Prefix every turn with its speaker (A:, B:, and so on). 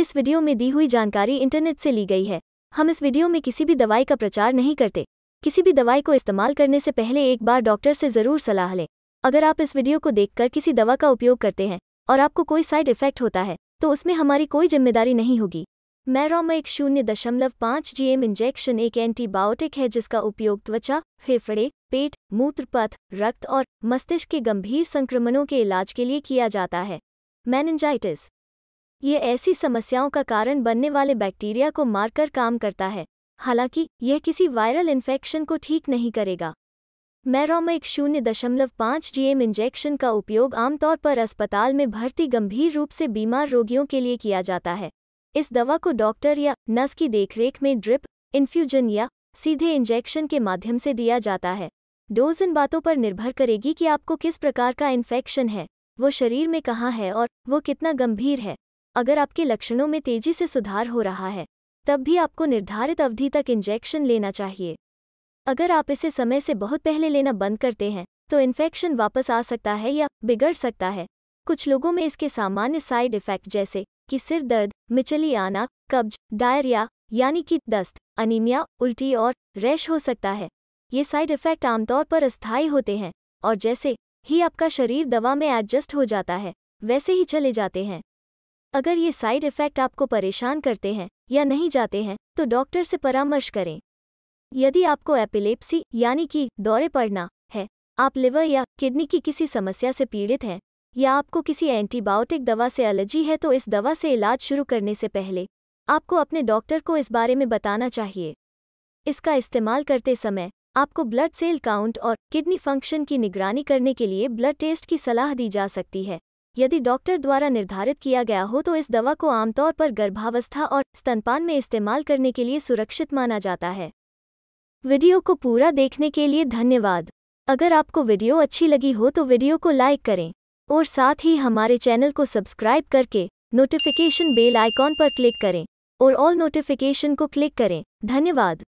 A: इस वीडियो में दी हुई जानकारी इंटरनेट से ली गई है हम इस वीडियो में किसी भी दवाई का प्रचार नहीं करते किसी भी दवाई को इस्तेमाल करने से पहले एक बार डॉक्टर से ज़रूर सलाह लें अगर आप इस वीडियो को देखकर किसी दवा का उपयोग करते हैं और आपको कोई साइड इफेक्ट होता है तो उसमें हमारी कोई जिम्मेदारी नहीं होगी मैरोमा एक शून्य दशमलव पाँच जी एम इंजेक्शन एक एंटीबायोटिक है जिसका उपयोग त्वचा फेफड़े पेट मूत्रपथ रक्त और मस्तिष्क के गंभीर संक्रमणों के इलाज के लिए किया जाता है मैनजाइटिस ये ऐसी समस्याओं का कारण बनने वाले बैक्टीरिया को मारकर काम करता है हालांकि यह किसी वायरल इन्फेक्शन को ठीक नहीं करेगा मैरोमिक शून्य दशमलव पाँच जीएम इंजेक्शन का उपयोग आमतौर पर अस्पताल में भर्ती गंभीर रूप से बीमार रोगियों के लिए किया जाता है इस दवा को डॉक्टर या नर्स की देखरेख में ड्रिप इन्फ्यूजन या सीधे इंजेक्शन के माध्यम से दिया जाता है डोज इन बातों पर निर्भर करेगी कि आपको किस प्रकार का इन्फेक्शन है वो शरीर में कहाँ है और वो कितना गंभीर है अगर आपके लक्षणों में तेजी से सुधार हो रहा है तब भी आपको निर्धारित अवधि तक इंजेक्शन लेना चाहिए अगर आप इसे समय से बहुत पहले लेना बंद करते हैं तो इन्फेक्शन वापस आ सकता है या बिगड़ सकता है कुछ लोगों में इसके सामान्य साइड इफेक्ट जैसे कि सिर दर्द मिचली आना कब्ज डायरिया यानी कि दस्त अनीमिया उल्टी और रैश हो सकता है ये साइड इफेक्ट आमतौर पर अस्थायी होते हैं और जैसे ही आपका शरीर दवा में एडजस्ट हो जाता है वैसे ही चले जाते हैं अगर ये साइड इफ़ेक्ट आपको परेशान करते हैं या नहीं जाते हैं तो डॉक्टर से परामर्श करें यदि आपको एपिलेप्सी यानी कि दौरे पड़ना है आप लिवर या किडनी की किसी समस्या से पीड़ित हैं या आपको किसी एंटीबायोटिक दवा से एलर्जी है तो इस दवा से इलाज शुरू करने से पहले आपको अपने डॉक्टर को इस बारे में बताना चाहिए इसका इस्तेमाल करते समय आपको ब्लड सेल काउंट और किडनी फंक्शन की निगरानी करने के लिए ब्लड टेस्ट की सलाह दी जा सकती है यदि डॉक्टर द्वारा निर्धारित किया गया हो तो इस दवा को आमतौर पर गर्भावस्था और स्तनपान में इस्तेमाल करने के लिए सुरक्षित माना जाता है वीडियो को पूरा देखने के लिए धन्यवाद अगर आपको वीडियो अच्छी लगी हो तो वीडियो को लाइक करें और साथ ही हमारे चैनल को सब्सक्राइब करके नोटिफिकेशन बेल आइकॉन पर क्लिक करें और ऑल नोटिफिकेशन को क्लिक करें धन्यवाद